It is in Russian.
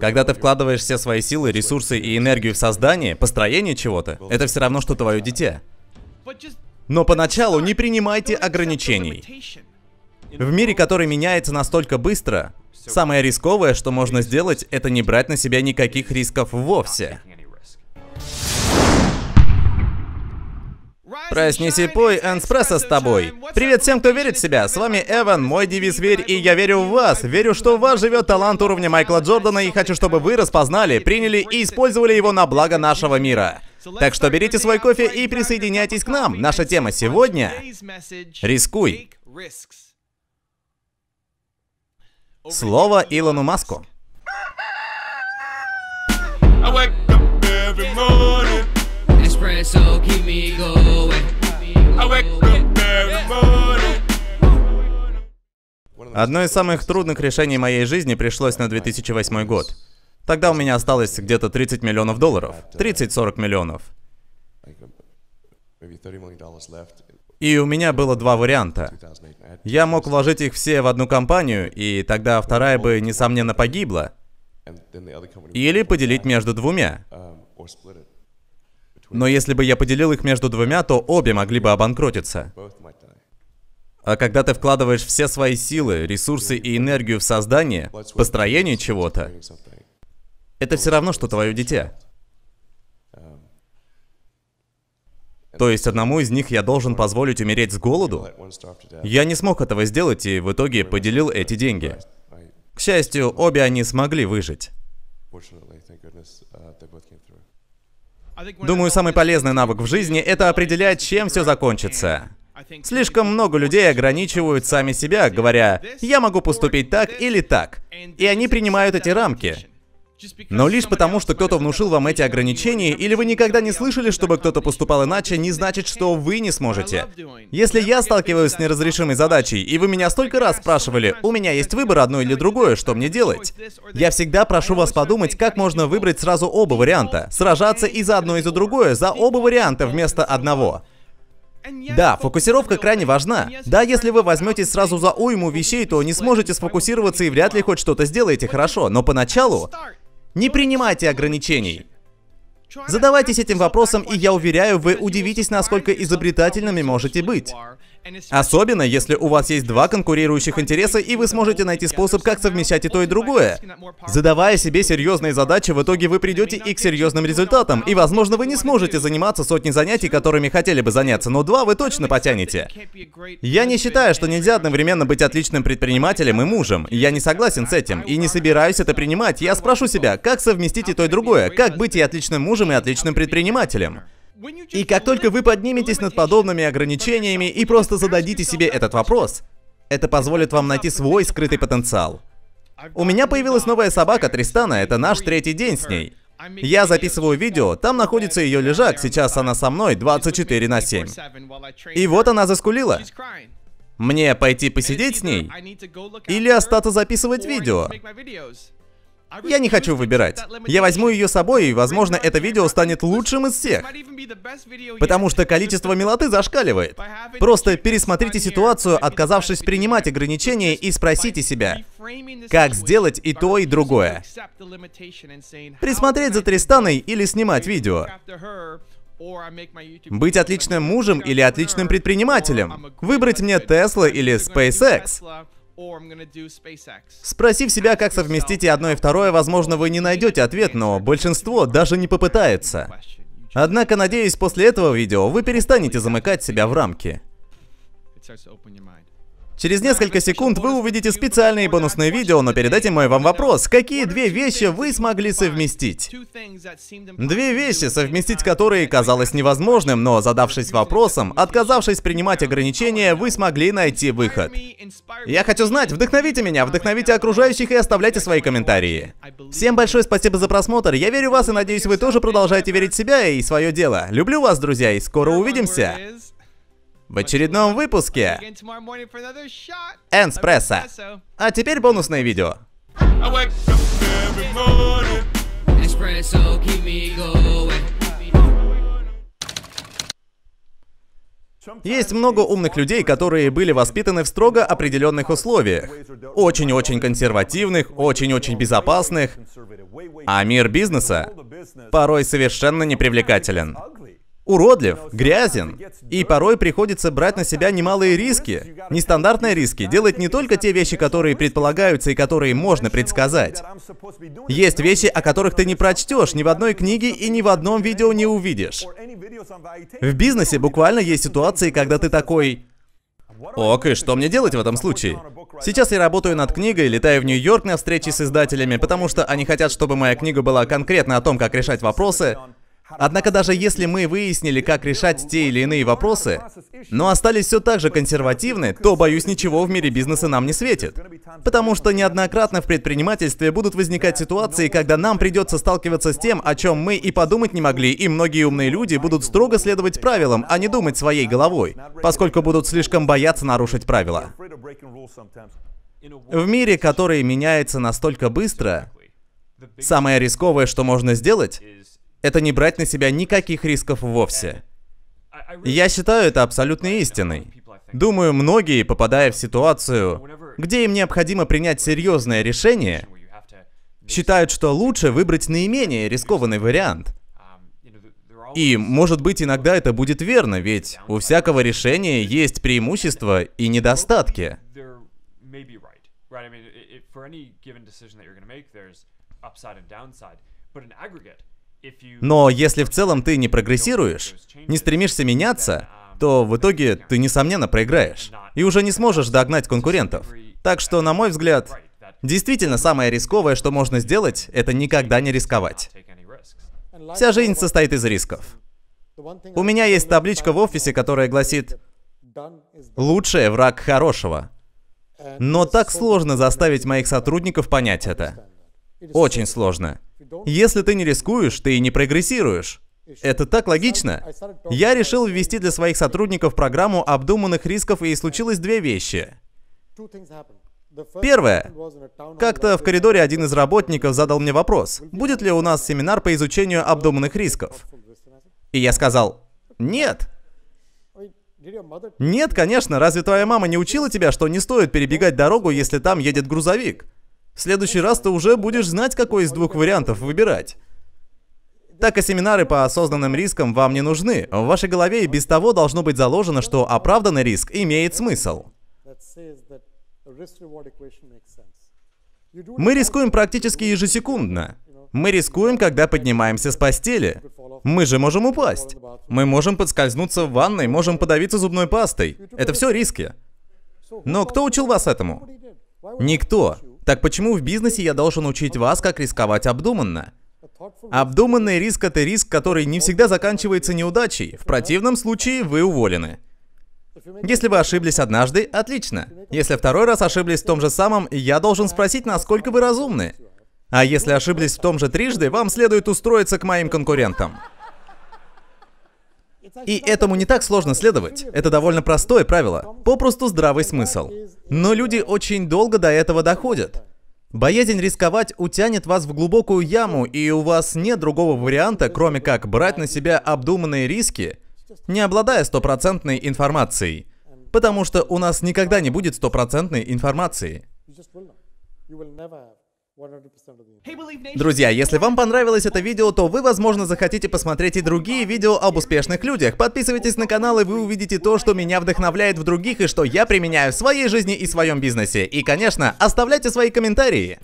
Когда ты вкладываешь все свои силы, ресурсы и энергию в создание, построение чего-то, это все равно, что твое дитя. Но поначалу не принимайте ограничений. В мире, который меняется настолько быстро, самое рисковое, что можно сделать, это не брать на себя никаких рисков вовсе. Проснись и пой, Энспрессо с тобой. Привет всем, кто верит в себя. С вами Эван, мой девиз «Верь», и я верю в вас. Верю, что в вас живет талант уровня Майкла Джордана, и хочу, чтобы вы распознали, приняли и использовали его на благо нашего мира. Так что берите свой кофе и присоединяйтесь к нам. Наша тема сегодня — рискуй. Слово Илону Маску. I keep me going. Одно из самых трудных решений моей жизни пришлось на 2008 год. Тогда у меня осталось где-то 30 миллионов долларов. 30-40 миллионов. И у меня было два варианта. Я мог вложить их все в одну компанию, и тогда вторая бы, несомненно, погибла. Или поделить между двумя. Но если бы я поделил их между двумя, то обе могли бы обанкротиться. А когда ты вкладываешь все свои силы, ресурсы и энергию в создание, построение чего-то, это все равно, что твое дитя. То есть одному из них я должен позволить умереть с голоду? Я не смог этого сделать и в итоге поделил эти деньги. К счастью, обе они смогли выжить. Думаю, самый полезный навык в жизни — это определять, чем все закончится. Слишком много людей ограничивают сами себя, говоря, я могу поступить так или так. И они принимают эти рамки. Но лишь потому, что кто-то внушил вам эти ограничения, или вы никогда не слышали, чтобы кто-то поступал иначе, не значит, что вы не сможете. Если я сталкиваюсь с неразрешимой задачей, и вы меня столько раз спрашивали, у меня есть выбор одно или другое, что мне делать? Я всегда прошу вас подумать, как можно выбрать сразу оба варианта. Сражаться и за одно, и за другое, за оба варианта вместо одного. Да, фокусировка крайне важна. Да, если вы возьметесь сразу за уйму вещей, то не сможете сфокусироваться и вряд ли хоть что-то сделаете хорошо, но поначалу не принимайте ограничений. Задавайтесь этим вопросом, и я уверяю, вы удивитесь, насколько изобретательными можете быть. Особенно, если у вас есть два конкурирующих интереса, и вы сможете найти способ, как совмещать и то, и другое. Задавая себе серьезные задачи, в итоге вы придете и к серьезным результатам, и, возможно, вы не сможете заниматься сотней занятий, которыми хотели бы заняться, но два вы точно потянете. Я не считаю, что нельзя одновременно быть отличным предпринимателем и мужем. Я не согласен с этим, и не собираюсь это принимать. Я спрошу себя, как совместить и то, и другое, как быть и отличным мужем, и отличным предпринимателем. И как только вы подниметесь над подобными ограничениями и просто зададите себе этот вопрос, это позволит вам найти свой скрытый потенциал. У меня появилась новая собака Тристана, это наш третий день с ней. Я записываю видео, там находится ее лежак, сейчас она со мной 24 на 7. И вот она заскулила. Мне пойти посидеть с ней? Или остаться записывать видео? Я не хочу выбирать. Я возьму ее с собой, и, возможно, это видео станет лучшим из всех. Потому что количество милоты зашкаливает. Просто пересмотрите ситуацию, отказавшись принимать ограничения, и спросите себя, как сделать и то, и другое. Присмотреть за Тристаной или снимать видео. Быть отличным мужем или отличным предпринимателем. Выбрать мне Тесла или SpaceX. Спросив себя, как совместить и одно и второе, возможно, вы не найдете ответ, но большинство даже не попытается. Однако, надеюсь, после этого видео вы перестанете замыкать себя в рамки. Через несколько секунд вы увидите специальные бонусные видео, но перед этим мой вам вопрос. Какие две вещи вы смогли совместить? Две вещи, совместить которые казалось невозможным, но задавшись вопросом, отказавшись принимать ограничения, вы смогли найти выход. Я хочу знать, вдохновите меня, вдохновите окружающих и оставляйте свои комментарии. Всем большое спасибо за просмотр, я верю в вас и надеюсь вы тоже продолжаете верить в себя и свое дело. Люблю вас, друзья, и скоро увидимся. В очередном выпуске Энспресса. А теперь бонусное видео. Есть много умных людей, которые были воспитаны в строго определенных условиях. Очень-очень консервативных, очень-очень безопасных. А мир бизнеса порой совершенно непривлекателен уродлив, грязен, и порой приходится брать на себя немалые риски, нестандартные риски, делать не только те вещи, которые предполагаются и которые можно предсказать. Есть вещи, о которых ты не прочтешь ни в одной книге и ни в одном видео не увидишь. В бизнесе буквально есть ситуации, когда ты такой... Ок, и что мне делать в этом случае? Сейчас я работаю над книгой, летаю в Нью-Йорк на встречи с издателями, потому что они хотят, чтобы моя книга была конкретно о том, как решать вопросы, Однако даже если мы выяснили, как решать те или иные вопросы, но остались все так же консервативны, то, боюсь, ничего в мире бизнеса нам не светит. Потому что неоднократно в предпринимательстве будут возникать ситуации, когда нам придется сталкиваться с тем, о чем мы и подумать не могли, и многие умные люди будут строго следовать правилам, а не думать своей головой, поскольку будут слишком бояться нарушить правила. В мире, который меняется настолько быстро, самое рисковое, что можно сделать, это не брать на себя никаких рисков вовсе. Я считаю это абсолютной истиной. Думаю, многие, попадая в ситуацию, где им необходимо принять серьезное решение, считают, что лучше выбрать наименее рискованный вариант. И, может быть, иногда это будет верно, ведь у всякого решения есть преимущества и недостатки. Но если в целом ты не прогрессируешь, не стремишься меняться, то в итоге ты, несомненно, проиграешь. И уже не сможешь догнать конкурентов. Так что, на мой взгляд, действительно самое рисковое, что можно сделать, это никогда не рисковать. Вся жизнь состоит из рисков. У меня есть табличка в офисе, которая гласит «Лучший враг хорошего». Но так сложно заставить моих сотрудников понять это. Очень сложно. Если ты не рискуешь, ты и не прогрессируешь. Это так логично. Я решил ввести для своих сотрудников программу обдуманных рисков, и случилось две вещи. Первое. Как-то в коридоре один из работников задал мне вопрос, будет ли у нас семинар по изучению обдуманных рисков. И я сказал, нет. Нет, конечно, разве твоя мама не учила тебя, что не стоит перебегать дорогу, если там едет грузовик? В следующий раз ты уже будешь знать, какой из двух вариантов выбирать. Так и семинары по осознанным рискам вам не нужны. В вашей голове и без того должно быть заложено, что оправданный риск имеет смысл. Мы рискуем практически ежесекундно. Мы рискуем, когда поднимаемся с постели. Мы же можем упасть. Мы можем подскользнуться в ванной, можем подавиться зубной пастой. Это все риски. Но кто учил вас этому? Никто. Так почему в бизнесе я должен учить вас, как рисковать обдуманно? Обдуманный риск – это риск, который не всегда заканчивается неудачей. В противном случае вы уволены. Если вы ошиблись однажды, отлично. Если второй раз ошиблись в том же самом, я должен спросить, насколько вы разумны. А если ошиблись в том же трижды, вам следует устроиться к моим конкурентам. И этому не так сложно следовать. Это довольно простое правило. Попросту здравый смысл. Но люди очень долго до этого доходят. Боязнь рисковать утянет вас в глубокую яму, и у вас нет другого варианта, кроме как брать на себя обдуманные риски, не обладая стопроцентной информацией. Потому что у нас никогда не будет стопроцентной информации. Друзья, если вам понравилось это видео, то вы, возможно, захотите посмотреть и другие видео об успешных людях. Подписывайтесь на канал, и вы увидите то, что меня вдохновляет в других, и что я применяю в своей жизни и своем бизнесе. И, конечно, оставляйте свои комментарии.